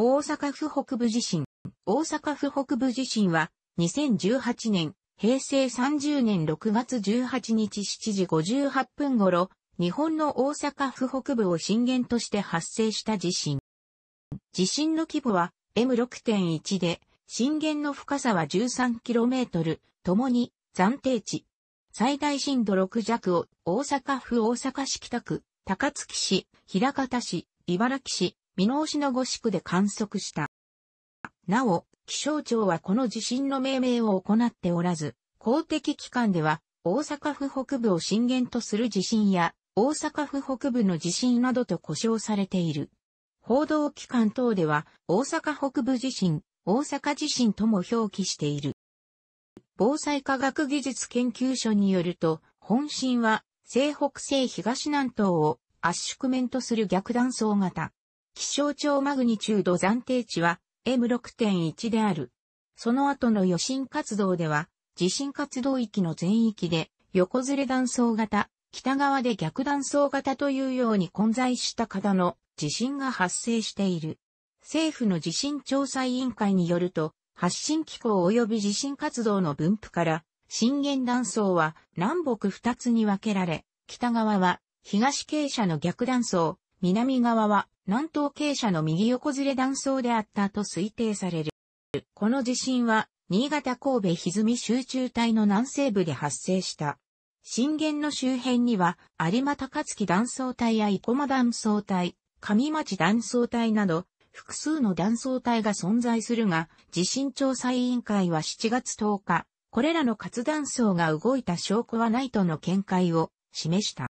大阪府北部地震。大阪府北部地震は、2018年、平成30年6月18日7時58分頃、日本の大阪府北部を震源として発生した地震。地震の規模は M6.1 で、震源の深さは 13km、ともに暫定値。最大震度6弱を大阪府大阪市北区、高槻市、平方市、茨城市、見直しの5宿で観測した。なお、気象庁はこの地震の命名を行っておらず、公的機関では、大阪府北部を震源とする地震や、大阪府北部の地震などと呼称されている。報道機関等では、大阪北部地震、大阪地震とも表記している。防災科学技術研究所によると、本震は、西北西東南東を圧縮面とする逆断層型、気象庁マグニチュード暫定値は M6.1 である。その後の余震活動では、地震活動域の全域で横ずれ断層型、北側で逆断層型というように混在した型の地震が発生している。政府の地震調査委員会によると、発震機構及び地震活動の分布から、震源断層は南北二つに分けられ、北側は東傾斜の逆断層、南側は南東傾斜の右横ずれ断層であったと推定される。この地震は、新潟神戸歪み集中帯の南西部で発生した。震源の周辺には、有馬高月断層帯や生駒断層帯、上町断層帯など、複数の断層帯が存在するが、地震調査委員会は7月10日、これらの活断層が動いた証拠はないとの見解を示した。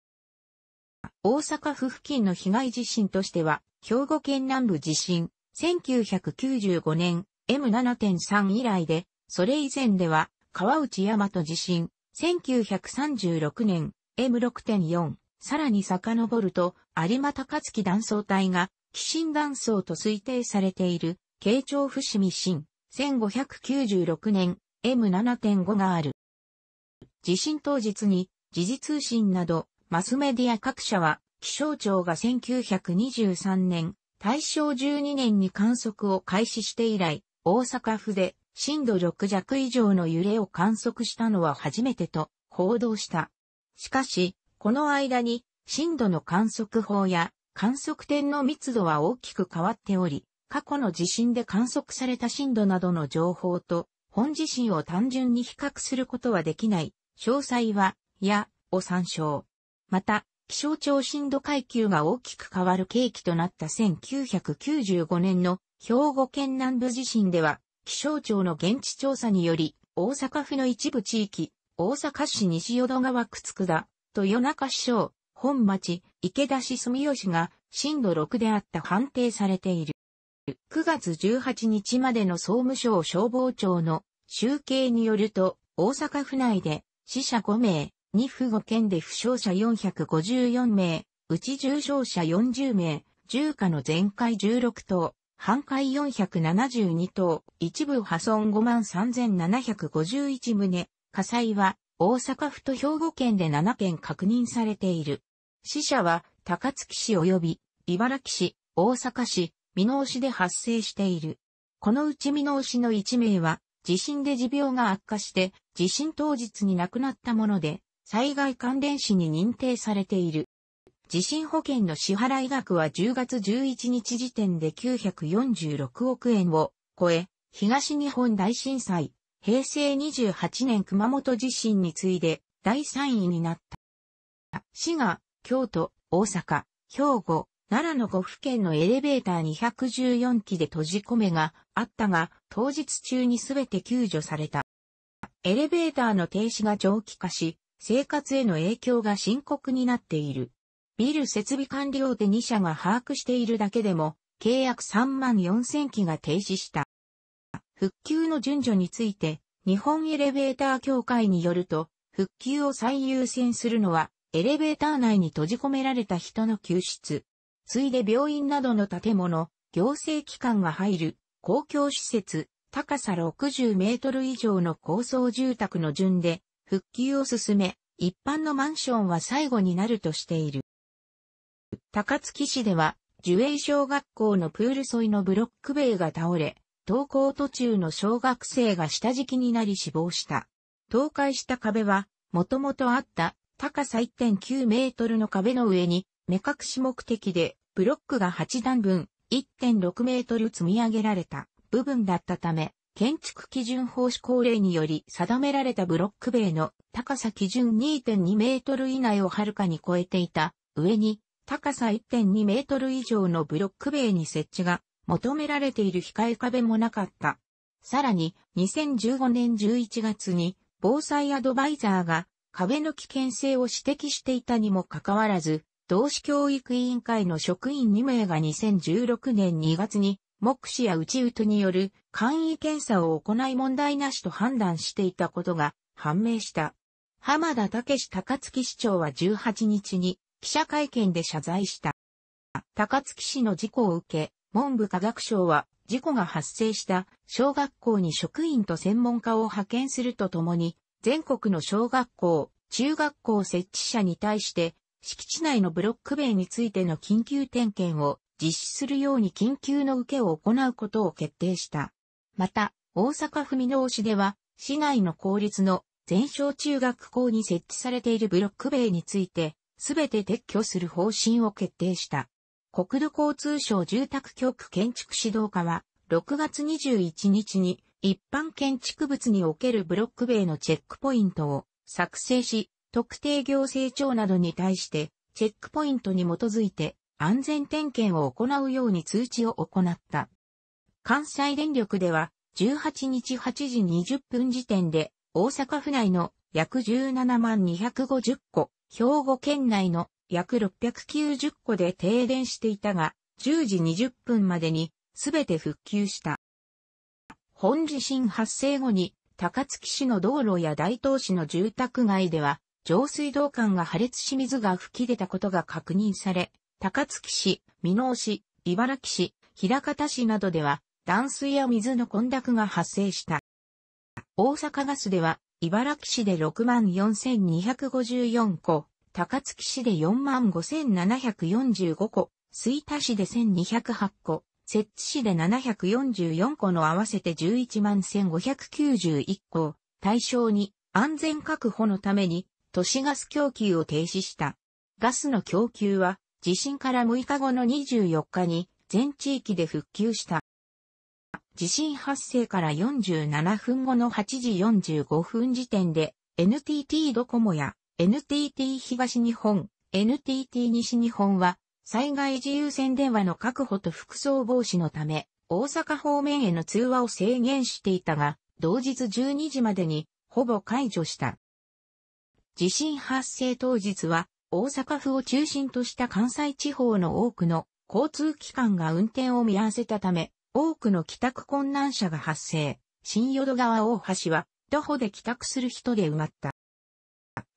大阪府付近の被害地震としては、兵庫県南部地震、1995年 M7.3 以来で、それ以前では、川内大和地震、1936年 M6.4、さらに遡ると、有馬高月断層帯が、寄進断層と推定されている、慶長伏見新、1596年 M7.5 がある。地震当日に、時事通信などマスメディア各社は、気象庁が1923年、大正12年に観測を開始して以来、大阪府で震度6弱以上の揺れを観測したのは初めてと報道した。しかし、この間に震度の観測法や観測点の密度は大きく変わっており、過去の地震で観測された震度などの情報と本地震を単純に比較することはできない、詳細は、や、を参照。また、気象庁震度階級が大きく変わる契機となった1995年の兵庫県南部地震では、気象庁の現地調査により、大阪府の一部地域、大阪市西淀川区津と豊中市小、本町、池田市住吉が震度6であった判定されている。9月18日までの総務省消防庁の集計によると、大阪府内で死者5名、2府5県で負傷者454名、うち重傷者40名、重火の全壊16棟、半壊472棟、一部破損53,751棟、火災は大阪府と兵庫県で7件確認されている。死者は高槻市及び茨城市、大阪市、美濃市で発生している。このうち美濃市の1名は地震で持病が悪化して地震当日に亡くなったもので、災害関連死に認定されている。地震保険の支払い額は10月11日時点で946億円を超え、東日本大震災、平成28年熊本地震に次いで第3位になった。市が京都、大阪、兵庫、奈良の5府県のエレベーター214機で閉じ込めがあったが、当日中にすべて救助された。エレベーターの停止が長期化し、生活への影響が深刻になっている。ビル設備管理大手2社が把握しているだけでも、契約3万4000機が停止した。復旧の順序について、日本エレベーター協会によると、復旧を最優先するのは、エレベーター内に閉じ込められた人の救出。ついで病院などの建物、行政機関が入る、公共施設、高さ60メートル以上の高層住宅の順で、復旧を進め、一般のマンションは最後になるとしている。高槻市では、樹栄小学校のプール沿いのブロック塀が倒れ、登校途中の小学生が下敷きになり死亡した。倒壊した壁は、もともとあった高さ1.9メートルの壁の上に、目隠し目的で、ブロックが8段分、1.6メートル積み上げられた部分だったため、建築基準法施行令により定められたブロック塀の高さ基準2.2メートル以内をはるかに超えていた上に高さ1.2メートル以上のブロック塀に設置が求められている控え壁もなかった。さらに2015年11月に防災アドバイザーが壁の危険性を指摘していたにもかかわらず、同志教育委員会の職員2名が2016年2月に目視や内打による簡易検査を行い問題なしと判断していたことが判明した。浜田武史高槻市長は18日に記者会見で謝罪した。高槻市の事故を受け、文部科学省は事故が発生した小学校に職員と専門家を派遣するとともに、全国の小学校、中学校設置者に対して、敷地内のブロック塀についての緊急点検を実施するように緊急の受けを行うことを決定した。また、大阪府箕面市では、市内の公立の全小中学校に設置されているブロック塀について、すべて撤去する方針を決定した。国土交通省住宅局建築指導課は、6月21日に一般建築物におけるブロック塀のチェックポイントを作成し、特定行政庁などに対して、チェックポイントに基づいて安全点検を行うように通知を行った。関西電力では18日8時20分時点で大阪府内の約17万250戸、兵庫県内の約690戸で停電していたが、10時20分までにすべて復旧した。本地震発生後に高槻市の道路や大東市の住宅街では上水道管が破裂し水が噴き出たことが確認され、高槻市、美濃市、茨城市、平方市などでは断水や水の混濁が発生した。大阪ガスでは、茨城市で64,254戸、高槻市で45,745戸、水田市で1,208戸、摂津市で744戸の合わせて111,591戸を対象に安全確保のために都市ガス供給を停止した。ガスの供給は地震から6日後の24日に全地域で復旧した。地震発生から47分後の8時45分時点で NTT ドコモや NTT 東日本、NTT 西日本は災害自由線電話の確保と服装防止のため大阪方面への通話を制限していたが同日12時までにほぼ解除した。地震発生当日は大阪府を中心とした関西地方の多くの交通機関が運転を見合わせたため、多くの帰宅困難者が発生。新淀川大橋は、徒歩で帰宅する人で埋まった。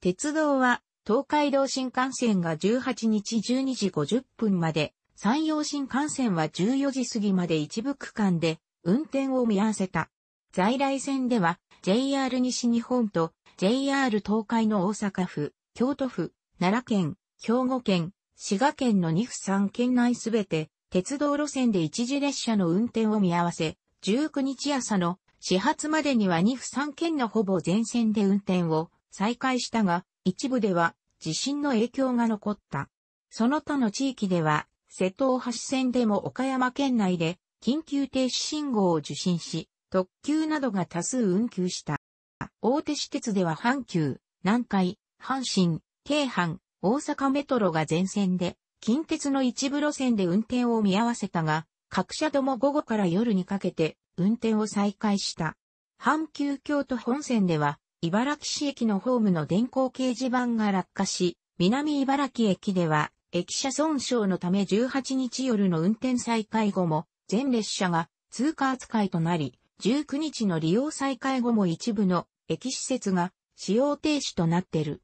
鉄道は、東海道新幹線が18日12時50分まで、山陽新幹線は14時過ぎまで一部区間で運転を見合わせた。在来線では JR 西日本と JR 東海の大阪府、京都府、奈良県、兵庫県、滋賀県の2府3県内すべて、鉄道路線で一時列車の運転を見合わせ、19日朝の始発までには2府3県のほぼ全線で運転を再開したが、一部では地震の影響が残った。その他の地域では、瀬戸大橋線でも岡山県内で緊急停止信号を受信し、特急などが多数運休した。大手私鉄では阪急、南海、阪神、京阪、大阪メトロが全線で、近鉄の一部路線で運転を見合わせたが、各社とも午後から夜にかけて運転を再開した。阪急京都本線では、茨城市駅のホームの電光掲示板が落下し、南茨城駅では、駅舎損傷のため18日夜の運転再開後も、全列車が通過扱いとなり、19日の利用再開後も一部の駅施設が使用停止となっている。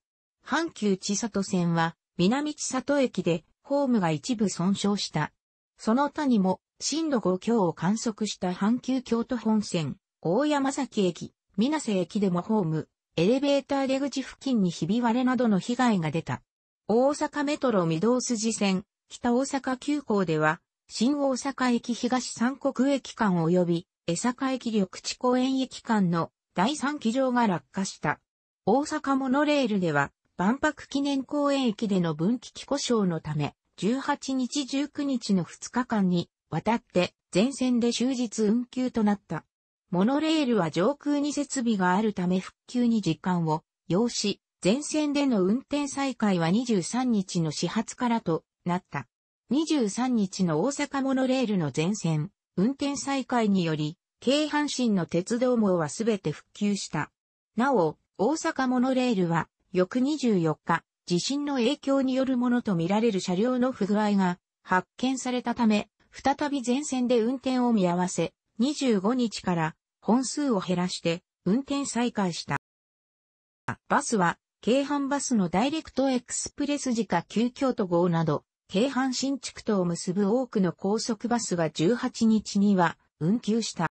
阪急千里線は、南千里駅で、ホームが一部損傷した。その他にも、震度5強を観測した阪急京都本線、大山崎駅、水瀬駅でもホーム、エレベーター出口付近にひび割れなどの被害が出た。大阪メトロ御堂筋線、北大阪急行では、新大阪駅東三国駅間及び、江坂駅緑地公園駅間の第3機場が落下した。大阪モノレールでは、万博記念公園駅での分岐器故障のため、18日19日の2日間に、渡って全線で終日運休となった。モノレールは上空に設備があるため復旧に時間を要し、全線での運転再開は23日の始発からとなった。23日の大阪モノレールの全線、運転再開により、京阪神の鉄道網はすべて復旧した。なお、大阪モノレールは翌24日、地震の影響によるものとみられる車両の不具合が発見されたため、再び全線で運転を見合わせ、25日から本数を減らして運転再開した。バスは、京阪バスのダイレクトエクスプレス時価急京都号など、京阪新築とを結ぶ多くの高速バスが18日には運休した。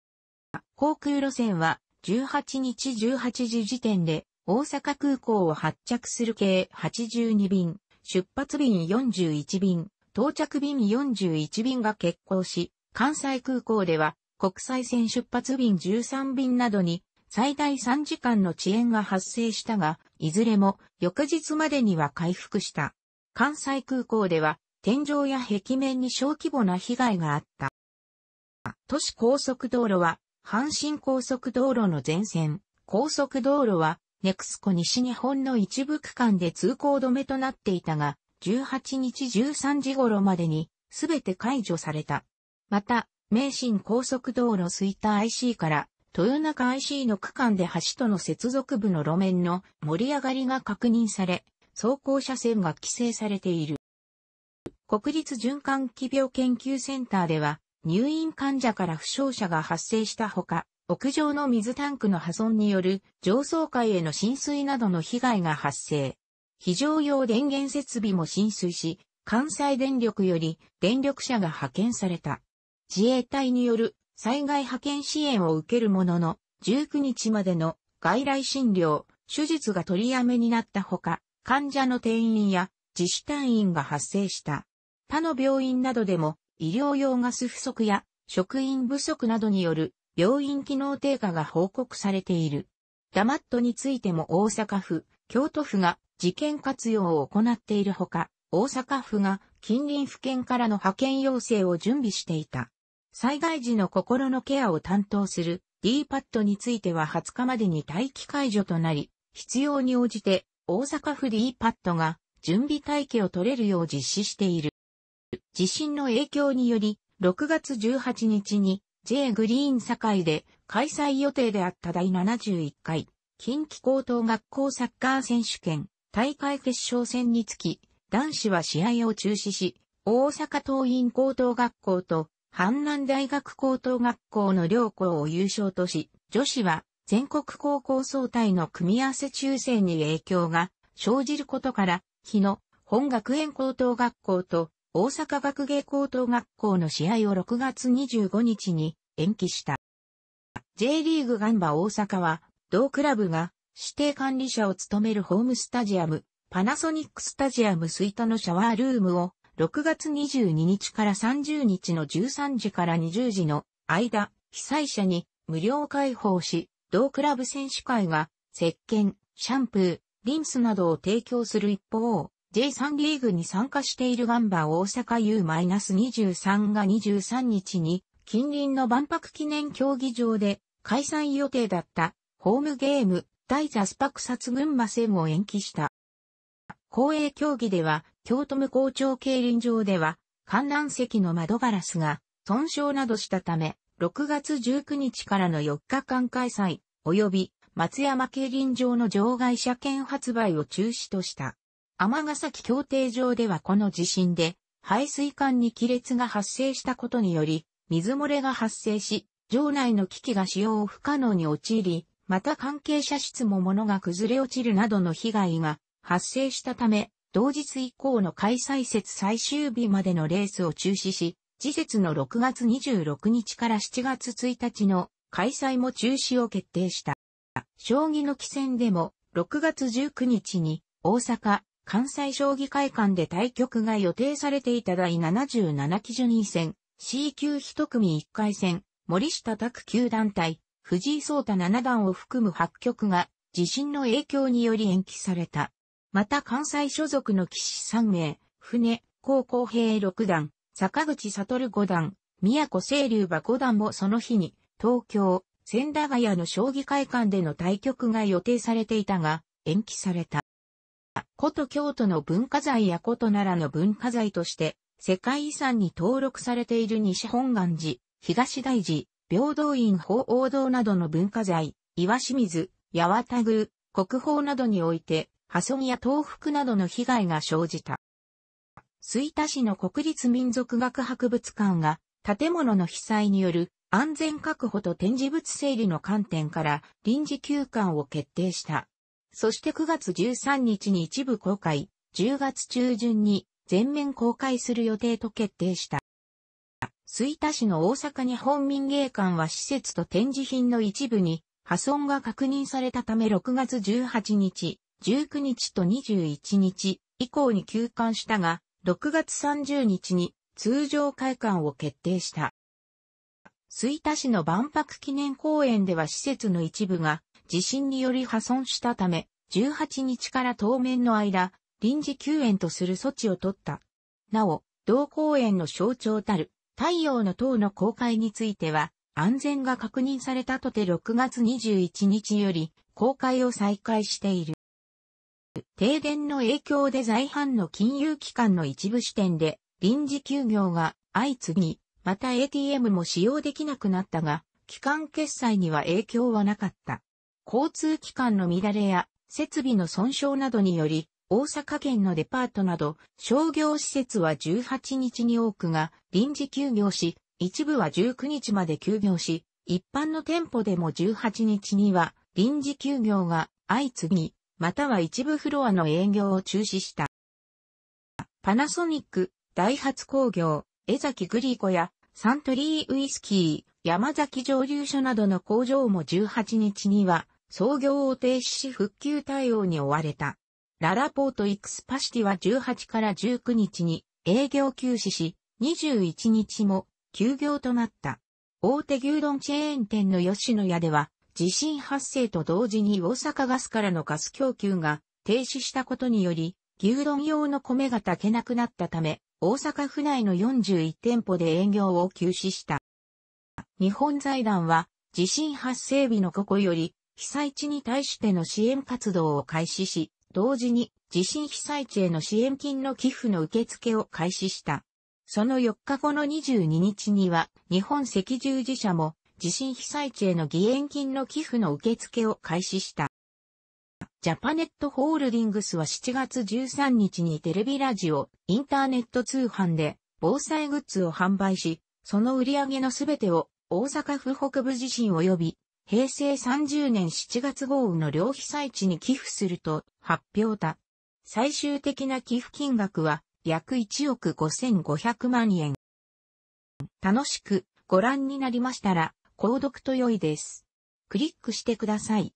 航空路線は18日18時時点で大阪空港を発着する計82便、出発便41便、到着便41便が欠航し、関西空港では国際線出発便13便などに最大3時間の遅延が発生したが、いずれも翌日までには回復した。関西空港では天井や壁面に小規模な被害があった。都市高速道路は阪神高速道路の全線、高速道路はネクスコ西日本の一部区間で通行止めとなっていたが、18日13時頃までに、すべて解除された。また、名神高速道路スイター IC から、豊中 IC の区間で橋との接続部の路面の盛り上がりが確認され、走行車線が規制されている。国立循環器病研究センターでは、入院患者から負傷者が発生したほか、屋上の水タンクの破損による上層階への浸水などの被害が発生。非常用電源設備も浸水し、関西電力より電力車が派遣された。自衛隊による災害派遣支援を受けるものの、19日までの外来診療、手術が取りやめになったほか、患者の転院や自主退院が発生した。他の病院などでも医療用ガス不足や職員不足などによる病院機能低下が報告されている。ダマットについても大阪府、京都府が事件活用を行っているほか、大阪府が近隣府県からの派遣要請を準備していた。災害時の心のケアを担当する D パッドについては20日までに待機解除となり、必要に応じて大阪府 D パッドが準備待機を取れるよう実施している。地震の影響により、6月18日に J グリーン堺で開催予定であった第71回近畿高等学校サッカー選手権大会決勝戦につき男子は試合を中止し大阪桐蔭高等学校と阪南大学高等学校の両校を優勝とし女子は全国高校総体の組み合わせ抽選に影響が生じることから、日野、本学園高等学校と大阪学芸高等学校の試合を6月25日に延期した。J リーグガンバ大阪は、同クラブが指定管理者を務めるホームスタジアム、パナソニックスタジアムスイトのシャワールームを6月22日から30日の13時から20時の間、被災者に無料開放し、同クラブ選手会が、石鹸、シャンプー、リンスなどを提供する一方、J3 リーグに参加しているガンバ大阪 U-23 が23日に近隣の万博記念競技場で開催予定だったホームゲーム第ザスパクサツ群馬戦を延期した。公営競技では京都無校長競輪場では観覧席の窓ガラスが損傷などしたため6月19日からの4日間開催及び松山競輪場の場外車券発売を中止とした。尼崎協定上ではこの地震で、排水管に亀裂が発生したことにより、水漏れが発生し、場内の機器が使用不可能に陥り、また関係者室も物が崩れ落ちるなどの被害が発生したため、同日以降の開催節最終日までのレースを中止し、次節の6月26日から7月1日の開催も中止を決定した。将棋の棋戦でも6月19日に大阪、関西将棋会館で対局が予定されていた第77期順位戦、C 級一組一回戦、森下卓球団体、藤井聡太七段を含む8局が、地震の影響により延期された。また関西所属の騎士3名、船、高校兵6段、坂口悟5段、宮古清流馬5段もその日に、東京、千駄ヶ谷の将棋会館での対局が予定されていたが、延期された。古都京都の文化財や古都奈良の文化財として、世界遺産に登録されている西本願寺、東大寺、平等院法王堂などの文化財、岩清水、八幡宮、国宝などにおいて、破損や倒伏などの被害が生じた。吹田市の国立民族学博物館が、建物の被災による安全確保と展示物整理の観点から臨時休館を決定した。そして9月13日に一部公開、10月中旬に全面公開する予定と決定した。水田市の大阪日本民芸館は施設と展示品の一部に破損が確認されたため6月18日、19日と21日以降に休館したが、6月30日に通常開館を決定した。水田市の万博記念公園では施設の一部が地震により破損したため、18日から当面の間、臨時休園とする措置を取った。なお、同公園の象徴たる太陽の塔の公開については、安全が確認されたとて6月21日より公開を再開している。停電の影響で在阪の金融機関の一部支店で臨時休業が相次ぎ、また ATM も使用できなくなったが、期間決済には影響はなかった。交通機関の乱れや設備の損傷などにより、大阪県のデパートなど商業施設は18日に多くが臨時休業し、一部は19日まで休業し、一般の店舗でも18日には臨時休業が相次ぎ、または一部フロアの営業を中止した。パナソニック、ダイハツ工業、江崎グリーコやサントリーウイスキー、山崎蒸留所などの工場も18日には操業を停止し復旧対応に追われた。ララポート・イクスパシティは18から19日に営業休止し、21日も休業となった。大手牛丼チェーン店の吉野家では、地震発生と同時に大阪ガスからのガス供給が停止したことにより、牛丼用の米が炊けなくなったため、大阪府内の41店舗で営業を休止した。日本財団は、地震発生日のここより、被災地に対しての支援活動を開始し、同時に地震被災地への支援金の寄付の受付を開始した。その4日後の22日には、日本赤十字社も地震被災地への義援金の寄付の受付を開始した。ジャパネットホールディングスは7月13日にテレビラジオ、インターネット通販で防災グッズを販売し、その売り上げのすべてを大阪府北部地震及び平成30年7月豪雨の両被災地に寄付すると発表だ。最終的な寄付金額は約1億5500万円。楽しくご覧になりましたら、購読と良いです。クリックしてください。